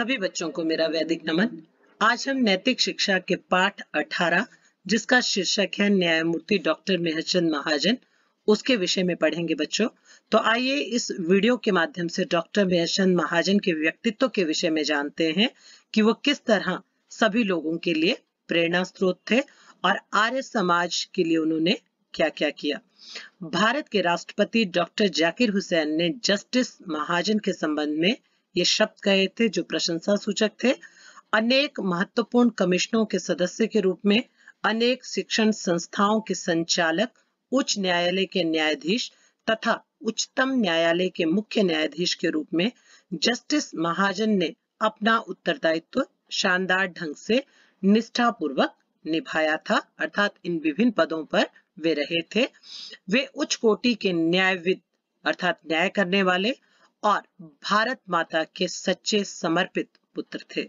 सभी बच्चों को मेरा वैदिक नमन आज हम नैतिक शिक्षा के पाठ 18 जिसका शीर्षक है न्यायमूर्ति डॉक्टर मेहरचंद महाजन उसके विषय में पढ़ेंगे बच्चों तो आइए इस वीडियो के माध्यम से डॉक्टर मेहरचंद महाजन के व्यक्तित्व के विषय में जानते हैं कि वो किस तरह सभी लोगों के लिए प्रेरणा स्रोत थे और आर्य समाज के लिए उन्होंने क्या क्या किया भारत के राष्ट्रपति डॉक्टर जाकिर हुसैन ने जस्टिस महाजन के संबंध में ये शब्द गए थे जो प्रशंसा सूचक थे अनेक महत्वपूर्ण कमिश्नों के सदस्य के रूप में अनेक शिक्षण संस्थाओं के संचालक उच्च न्यायालय के न्यायाधीश तथा उच्चतम न्यायालय के मुख्य न्यायाधीश के रूप में जस्टिस महाजन ने अपना उत्तरदायित्व शानदार ढंग से निष्ठापूर्वक निभाया था अर्थात इन विभिन्न पदों पर वे रहे थे वे उच्च कोटि के न्यायविद अर्थात न्याय करने वाले और भारत माता के सच्चे समर्पित पुत्र थे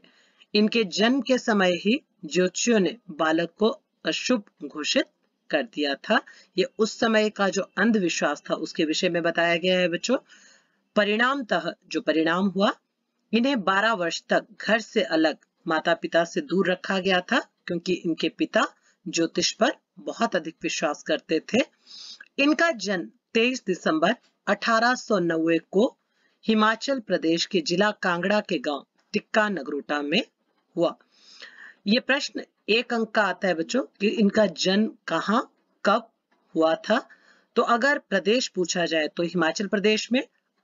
इनके जन्म के समय ही ज्योतिषियों ने बालक को अशुभ घोषित कर दिया था ये उस समय का जो अंधविश्वास था उसके विषय में बताया गया है बच्चों परिणामतः जो परिणाम हुआ इन्हें 12 वर्ष तक घर से अलग माता पिता से दूर रखा गया था क्योंकि इनके पिता ज्योतिष पर बहुत अधिक विश्वास करते थे इनका जन्म 23 दिसंबर 1890 को हिमाचल प्रदेश के जिला कांगड़ा के गांव टिक्का नगरोटा में हुआ ये प्रश्न एक अंक का आता है बच्चों कि इनका जन्म कहाँ कब हुआ था तो अगर प्रदेश पूछा जाए तो हिमाचल प्रदेश में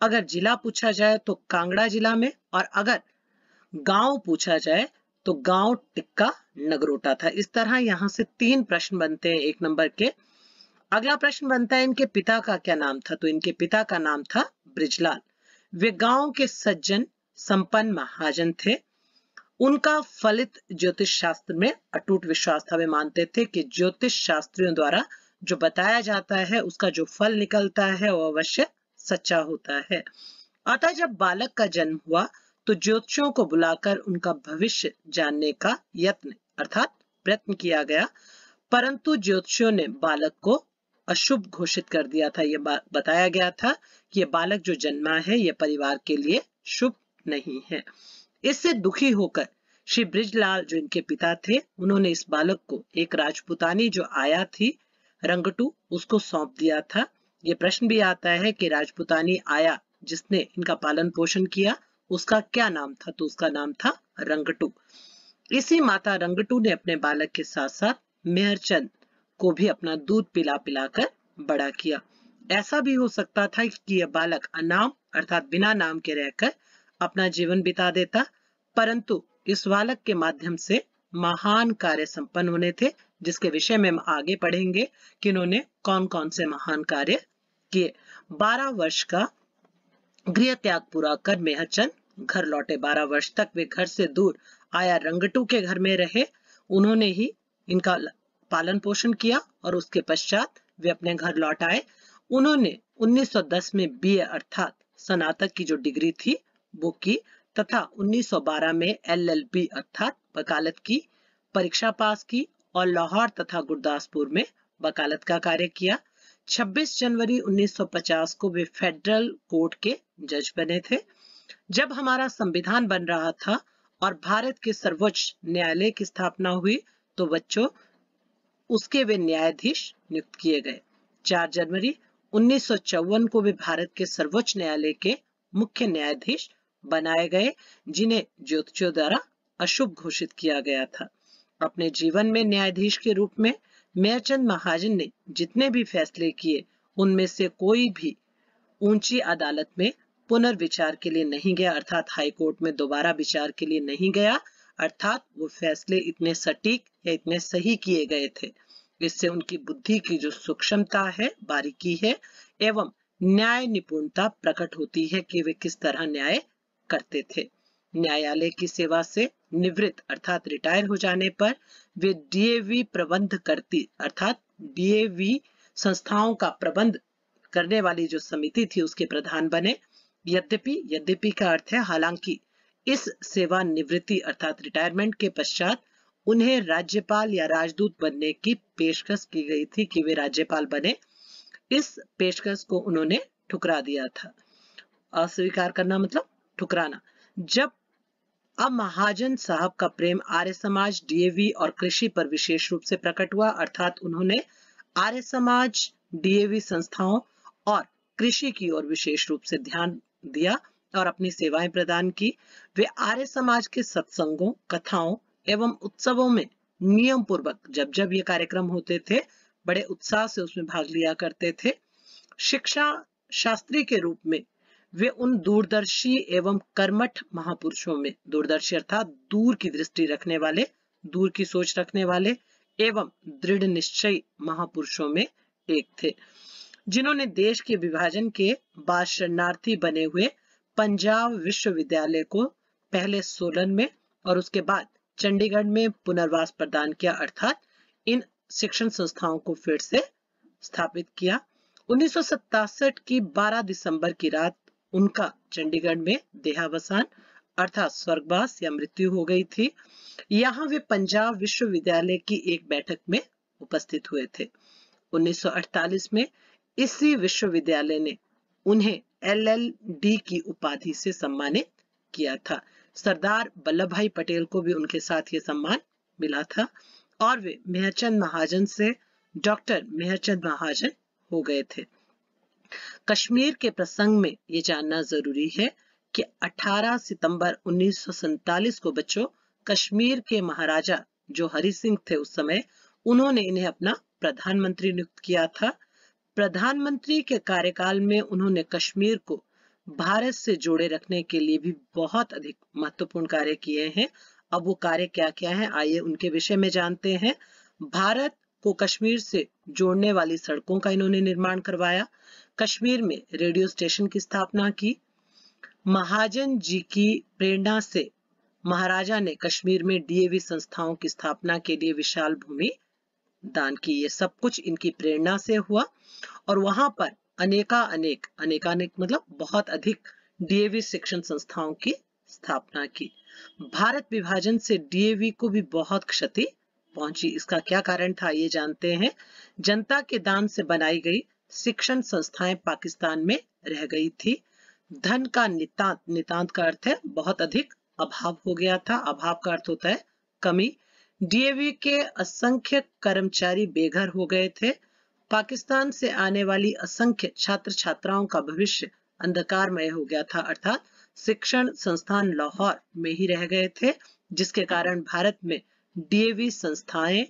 अगर जिला पूछा जाए तो कांगड़ा जिला में और अगर गांव पूछा जाए तो गांव टिक्का नगरोटा था इस तरह यहां से तीन प्रश्न बनते हैं एक नंबर के अगला प्रश्न बनता है इनके पिता का क्या नाम था तो इनके पिता का नाम था ब्रिजलाल वे गांव के सज्जन संपन्न महाजन थे उनका फलित ज्योतिष शास्त्र में अटूट विश्वास था वे मानते थे कि ज्योतिष शास्त्रियों द्वारा जो बताया जाता है उसका जो फल निकलता है वो अवश्य सच्चा होता है अतः जब बालक का जन्म हुआ तो ज्योतिषों को बुलाकर उनका भविष्य जानने का यत्न अर्थात प्रयत्न किया गया परंतु ज्योतिषियों ने बालक को अशुभ घोषित कर दिया था ये बताया गया था कि ये बालक जो जन्मा है ये परिवार के लिए शुभ नहीं है इससे दुखी होकर श्री ब्रिजलाल जो इनके पिता थे उन्होंने इस बालक को एक राजपुतानी जो आया थी रंगटू उसको सौंप दिया था ये प्रश्न भी आता है कि राजपुतानी आया जिसने इनका पालन पोषण किया उसका क्या नाम था तो उसका नाम था रंगटू इसी माता रंगटू ने अपने बालक के साथ साथ मेहरचंद को भी अपना दूध पिला पिलाकर बड़ा किया ऐसा भी हो सकता था कि यह बालक अनाम अर्थात बिना नाम के रहकर अपना जीवन बिता देता परंतु इस बालक के माध्यम से महान कार्य संपन्न होने थे जिसके विषय में हम आगे पढ़ेंगे कि इन्होंने कौन कौन से महान कार्य किए 12 वर्ष का गृह त्याग पूरा कर मेहचंद घर लौटे 12 वर्ष तक वे घर से दूर आया रंगटू के घर में रहे उन्होंने ही इनका पालन पोषण किया और उसके पश्चात वे अपने घर लौट आए उन्होंने 1910 में बीए अर्थात स्नातक की जो डिग्री थी वो की तथा 1912 में एलएलबी अर्थात वकालत की परीक्षा पास की और लाहौर तथा गुरदासपुर में वकालत का कार्य किया 26 जनवरी 1950 को वे फेडरल कोर्ट के जज बने थे जब हमारा संविधान बन रहा था और भारत के सर्वोच्च न्यायालय की स्थापना हुई तो बच्चों उसके वे न्यायाधीश नियुक्त किए गए 4 जनवरी उन्नीस को वे भारत के सर्वोच्च न्यायालय के मुख्य न्यायाधीश बनाए गए जिन्हें ज्योतिषियों द्वारा अशुभ घोषित किया गया था अपने जीवन में न्यायाधीश के रूप में मेयरचंद महाजन ने जितने भी फैसले किए उनमें से कोई भी ऊंची अदालत में पुनर्विचार के लिए नहीं गया अर्थात हाईकोर्ट में दोबारा विचार के लिए नहीं गया अर्थात वो फैसले इतने सटीक या इतने सही किए गए थे इससे उनकी बुद्धि की जो सूक्ष्मता है बारीकी है एवं न्याय निपुणता प्रकट होती है कि वे किस तरह न्याय करते थे न्यायालय की सेवा से निवृत्त अर्थात रिटायर हो जाने पर वे डीएवी प्रबंध करती अर्थात डीएवी संस्थाओं का प्रबंध करने वाली जो समिति थी उसके प्रधान बने यद्यपि यद्यपि का अर्थ है हालांकि इस सेवानिवृत्ति अर्थात रिटायरमेंट के पश्चात उन्हें राज्यपाल या राजदूत बनने की पेशकश की गई थी कि वे राज्यपाल बने इस पेशकश को उन्होंने ठुकरा दिया था अस्वीकार करना मतलब ठुकराना जब अब महाजन साहब का प्रेम आर्य समाज डीएवी और कृषि पर विशेष रूप से प्रकट हुआ अर्थात उन्होंने आर्य समाज डीएवी संस्थाओं और कृषि की ओर विशेष रूप से ध्यान दिया और अपनी सेवाएं प्रदान की वे आर्य समाज के सत्संगों कथाओं एवं उत्सवों में नियम पूर्वक जब जब ये कार्यक्रम होते थे बड़े उत्साह से उसमें भाग लिया करते थे शिक्षा शास्त्री के रूप में वे उन दूरदर्शी एवं कर्मठ महापुरुषों में दूरदर्शी अर्थात दूर की दृष्टि रखने वाले दूर की सोच रखने वाले एवं दृढ़ निश्चय महापुरुषों में एक थे जिन्होंने देश के विभाजन के बाद शरणार्थी बने हुए पंजाब विश्वविद्यालय को पहले सोलन में और उसके बाद चंडीगढ़ में पुनर्वास प्रदान किया अर्थात इन शिक्षण संस्थाओं को फिर से स्थापित किया उन्नीस की 12 दिसंबर की रात उनका चंडीगढ़ में देहावसान अर्थात स्वर्गवास या मृत्यु हो गई थी यहाँ वे पंजाब विश्वविद्यालय की एक बैठक में उपस्थित हुए थे 1948 में इसी विश्वविद्यालय ने उन्हें एलएलडी की उपाधि से सम्मानित किया था सरदार वल्लभ भाई पटेल को भी उनके साथ ये सम्मान मिला था और वे मेहरचंद महाजन से डॉक्टर मेहरचंद महाजन हो गए थे कश्मीर के प्रसंग में ये जानना जरूरी है कि 18 सितंबर उन्नीस को बच्चों कश्मीर के महाराजा जो हरि सिंह थे उस समय उन्होंने इन्हें अपना प्रधानमंत्री नियुक्त किया था प्रधानमंत्री के कार्यकाल में उन्होंने कश्मीर को भारत से जोड़े रखने के लिए भी बहुत अधिक महत्वपूर्ण कार्य किए हैं अब वो कार्य क्या क्या है आइए उनके विषय में जानते हैं भारत को कश्मीर से जोड़ने वाली सड़कों का इन्होंने निर्माण करवाया कश्मीर में रेडियो स्टेशन की स्थापना की महाजन जी की प्रेरणा से महाराजा ने कश्मीर में डीएवी संस्थाओं की स्थापना के लिए विशाल भूमि दान की ये सब कुछ इनकी प्रेरणा से हुआ और वहां पर अनेका अनेक अनेक मतलब बहुत अधिक डीएवी शिक्षण संस्थाओं की स्थापना की भारत विभाजन से डीएवी को भी बहुत क्षति पहुंची इसका क्या कारण था ये जानते हैं जनता के दान से बनाई गई शिक्षण संस्थाएं पाकिस्तान में रह गई थी धन का नितांत नितांत का अर्थ है बहुत अधिक अभाव हो गया था अभाव का अर्थ होता है कमी डीएवी के असंख्य कर्मचारी बेघर हो गए थे पाकिस्तान से आने वाली असंख्य छात्र छात्राओं का भविष्य अंधकारमय हो गया था अर्थात शिक्षण संस्थान लाहौर में ही रह गए थे जिसके कारण भारत में डीएवी संस्थाएं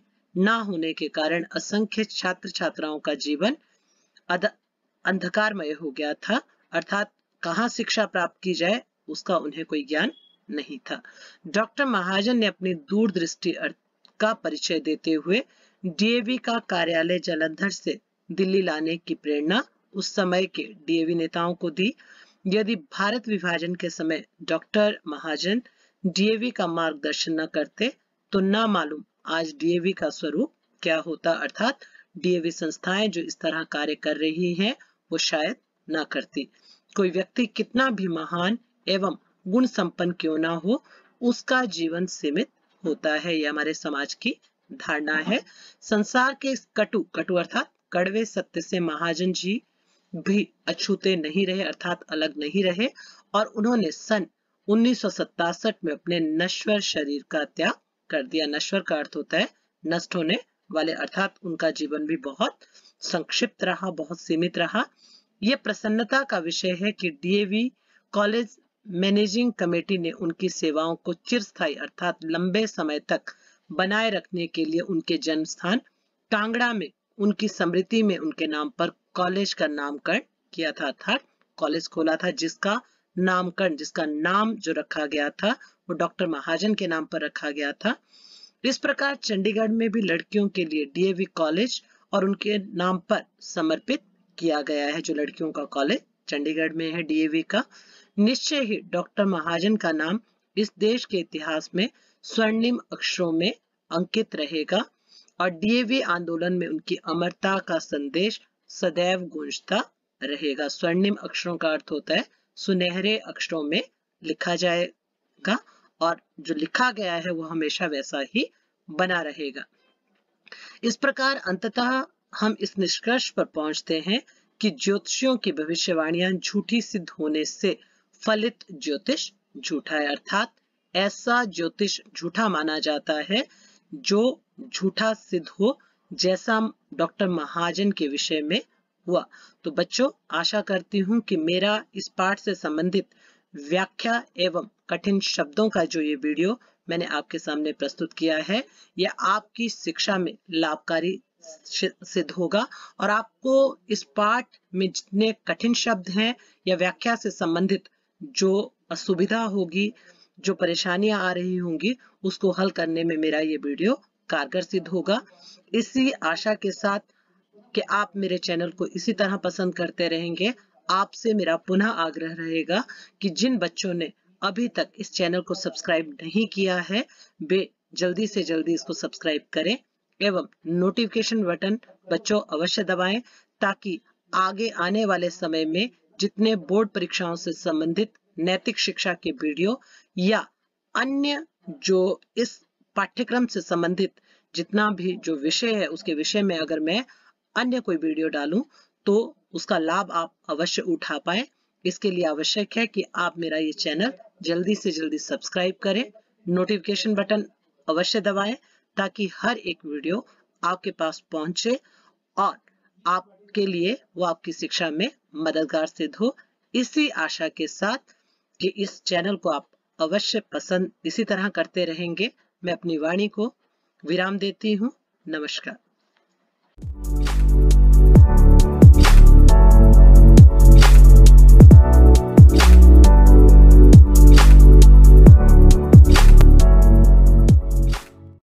ना होने के कारण असंख्य छात्र छात्राओं का जीवन अंधकारमय हो गया था अर्थात कहाँ शिक्षा प्राप्त की जाए उसका उन्हें कोई ज्ञान नहीं था डॉक्टर महाजन ने अपनी दूरदृष्टि का परिचय देते हुए डीएवी का कार्यालय जलंधर से दिल्ली लाने की प्रेरणा उस समय के डीएवी नेताओं को दी यदि भारत विभाजन के समय डॉक्टर महाजन डीएवी का मार्गदर्शन न करते तो न मालूम आज डीएवी का स्वरूप क्या होता अर्थात डीएवी संस्थाएं जो इस तरह कार्य कर रही हैं वो शायद ना करती कोई व्यक्ति कितना भी महान एवं गुण संपन्न क्यों ना हो उसका जीवन सीमित होता है यह हमारे समाज की धारणा है संसार के कटु कटु अर्थात कड़वे सत्य से महाजन जी भी अछूते नहीं रहे अर्थात अलग नहीं रहे और उन्होंने सन उन्नीस में अपने नश्वर शरीर का त्याग कर दिया नश्वर का अर्थ होता है नष्ट होने वाले अर्थात उनका जीवन भी बहुत संक्षिप्त रहा बहुत सीमित रहा यह प्रसन्नता का विषय है कि डीएवी कॉलेज मैनेजिंग कमेटी ने उनकी सेवाओं को चिरस्थाई अर्थात लंबे समय तक बनाए रखने के लिए उनके जन्म स्थान कांगड़ा में उनकी स्मृति में उनके नाम पर कॉलेज का नामकरण किया था अर्थात कॉलेज खोला था जिसका नामकरण जिसका नाम जो रखा गया था वो डॉक्टर महाजन के नाम पर रखा गया था इस प्रकार चंडीगढ़ में भी लड़कियों के लिए डीएवी कॉलेज और उनके नाम पर समर्पित किया गया है जो लड़कियों का कॉलेज चंडीगढ़ में है डीएवी का निश्चय ही डॉक्टर महाजन का नाम इस देश के इतिहास में स्वर्णिम अक्षरों में अंकित रहेगा और डीएवी आंदोलन में उनकी अमरता का संदेश सदैव गूंजता रहेगा स्वर्णिम अक्षरों का अर्थ होता है सुनहरे अक्षरों में लिखा जाएगा और जो लिखा गया है वो हमेशा वैसा ही बना रहेगा इस प्रकार अंततः हम इस निष्कर्ष पर पहुंचते हैं कि ज्योतिषियों की भविष्यवाणियां झूठी सिद्ध होने से फलित ज्योतिष झूठा है अर्थात ऐसा ज्योतिष झूठा माना जाता है जो झूठा सिद्ध हो जैसा डॉक्टर महाजन के विषय में हुआ तो बच्चों आशा करती हूँ कि मेरा इस पाठ से संबंधित व्याख्या एवं कठिन शब्दों का जो ये वीडियो मैंने आपके सामने प्रस्तुत किया है यह आपकी शिक्षा में लाभकारी सिद्ध होगा और आपको इस पाठ में जितने कठिन शब्द हैं या व्याख्या से संबंधित जो असुविधा होगी जो परेशानियां आ रही होंगी उसको हल करने में मेरा ये वीडियो कारगर सिद्ध होगा इसी आशा के साथ कि आप मेरे चैनल को इसी तरह पसंद करते रहेंगे आपसे मेरा पुनः आग्रह रहेगा कि जिन बच्चों ने अभी तक इस चैनल को सब्सक्राइब नहीं किया है वे जल्दी से जल्दी इसको सब्सक्राइब करें एवं नोटिफिकेशन बटन बच्चों अवश्य दबाएं ताकि आगे आने वाले समय में जितने बोर्ड परीक्षाओं से संबंधित नैतिक शिक्षा के वीडियो या अन्य जो इस पाठ्यक्रम से संबंधित जितना भी जो विषय है उसके विषय में अगर मैं अन्य कोई वीडियो डालूं तो उसका लाभ आप अवश्य उठा पाए इसके लिए आवश्यक है कि आप मेरा ये चैनल जल्दी से जल्दी सब्सक्राइब करें नोटिफिकेशन बटन अवश्य दबाएं ताकि हर एक वीडियो आपके पास पहुंचे और आप के लिए वो आपकी शिक्षा में मददगार सिद्ध हो इसी आशा के साथ कि इस चैनल को आप अवश्य पसंद इसी तरह करते रहेंगे मैं अपनी वाणी को विराम देती हूँ नमस्कार